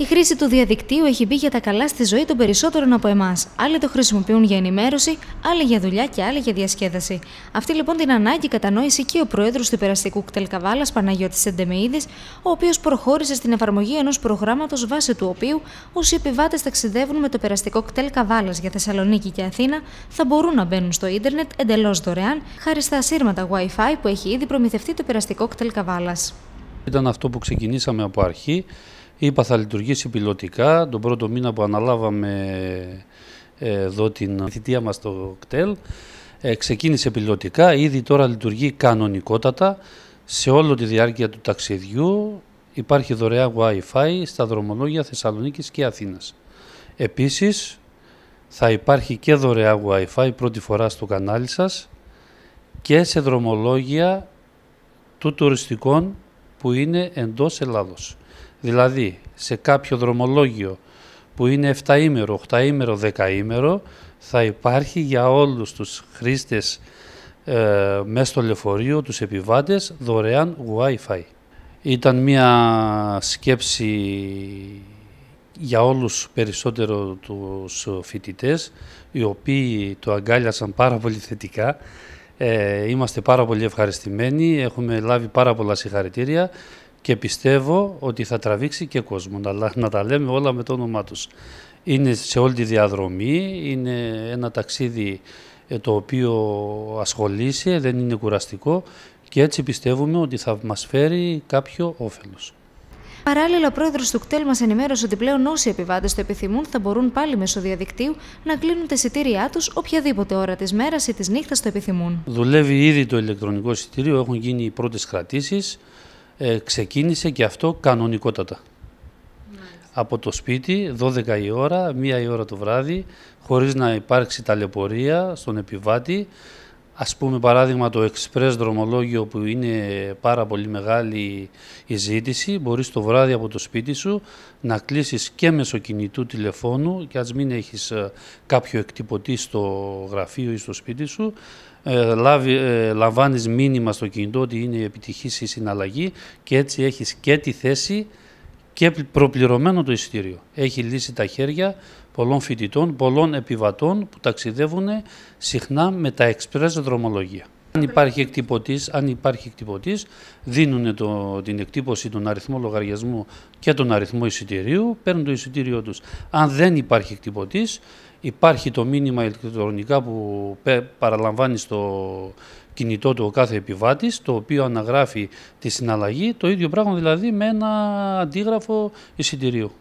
Η χρήση του διαδικτύου έχει μπει για τα καλά στη ζωή των περισσότερων από εμάς. Άλλοι το χρησιμοποιούν για ενημέρωση, άλλοι για δουλειά και άλλοι για διασκέδαση. Αυτή λοιπόν την ανάγκη κατανόησε και ο πρόεδρος του Περαστικού Κτελκαβάλα, Παναγιώτης Σεντεμείδης, ο οποίος προχώρησε στην εφαρμογή ενός προγράμματος βάσει του οποίου όσοι επιβάτες ταξιδεύουν με το Περαστικό Κτελκαβάλα για Θεσσαλονίκη και Αθήνα θα μπορούν να μπαίνουν στο ίντερνετ εντελώς δωρεάν χάρη στα ασύρματα WiFi που έχει ήδη προμηθευτεί το Περαστικό Κτελκαβάλα. Ήταν αυτό που ξεκινήσαμε από αρχή. Είπα θα λειτουργήσει πιλωτικά τον πρώτο μήνα που αναλάβαμε ε, εδώ την θητεία μας στο κτέλ. Ε, ξεκίνησε πιλωτικά, ήδη τώρα λειτουργεί κανονικότατα σε όλη τη διάρκεια του ταξιδιού. Υπάρχει δωρεά Wi-Fi στα δρομολόγια Θεσσαλονίκης και Αθήνας. Επίσης θα υπάρχει και δωρεά Wi-Fi πρώτη φορά στο κανάλι σας και σε δρομολόγια του τουριστικών που είναι εντός Ελλάδος. Δηλαδή, σε κάποιο δρομολόγιο που είναι 7ήμερο, 8ήμερο, 10ήμερο, θα υπάρχει για όλους τους χρήστες ε, μέσα στο λεωφορείο, τους επιβάτες, δωρεάν Wi-Fi. Ήταν μια σκέψη για όλους περισσότερο τους φοιτητές, οι οποίοι το αγκάλιασαν πάρα πολύ θετικά. Ε, είμαστε πάρα πολύ ευχαριστημένοι, έχουμε λάβει πάρα πολλά συγχαρητήρια και πιστεύω ότι θα τραβήξει και κόσμο, αλλά να τα λέμε όλα με το όνομά τους. Είναι σε όλη τη διαδρομή, είναι ένα ταξίδι ε, το οποίο ασχολείσαι, δεν είναι κουραστικό και έτσι πιστεύουμε ότι θα μας φέρει κάποιο όφελος. Παράλληλα, ο πρόεδρος του ΚΤΕΛ μας ενημέρωσε ότι πλέον όσοι επιβάτες το επιθυμούν θα μπορούν πάλι μέσω διαδικτύου να κλείνουν τα εισιτήριά τους οποιαδήποτε ώρα της μέρας ή της νύχτας το επιθυμούν. Δουλεύει ήδη το ηλεκτρονικό εισιτήριο, έχουν γίνει οι πρώτες κρατήσεις. Ε, ξεκίνησε και αυτό κανονικότατα. Από το σπίτι, 12 η ώρα, 1 η ώρα το βράδυ, χωρίς να υπάρξει ταλαιπωρία στον επιβάτη, Ας πούμε παράδειγμα το εξπρές δρομολόγιο που είναι πάρα πολύ μεγάλη η ζήτηση, μπορείς το βράδυ από το σπίτι σου να κλείσεις και μέσω κινητού τηλεφώνου και ας μην έχεις ε, κάποιο εκτυπωτή στο γραφείο ή στο σπίτι σου, ε, λάβει, ε, λαμβάνεις μήνυμα στο κινητό ότι είναι επιτυχής η συναλλαγή και έτσι έχεις και τη θέση και προπληρωμένο το εισιτήριο. Έχει λύσει τα χέρια πολλών φοιτητών, πολλών επιβατών που ταξιδεύουν συχνά με τα εξπρές δρομολογία. Αν υπάρχει εκτυπωτής, αν υπάρχει εκτυπωτής δίνουν το, την εκτύπωση, τον αριθμό λογαριασμού και τον αριθμό εισιτηρίου, παίρνουν το εισιτήριό τους. Αν δεν υπάρχει εκτυπωτής, υπάρχει το μήνυμα ηλεκτρονικά που παραλαμβάνει στο κινητό του ο κάθε επιβάτης, το οποίο αναγράφει τη συναλλαγή, το ίδιο πράγμα δηλαδή με ένα αντίγραφο εισιτηρίου.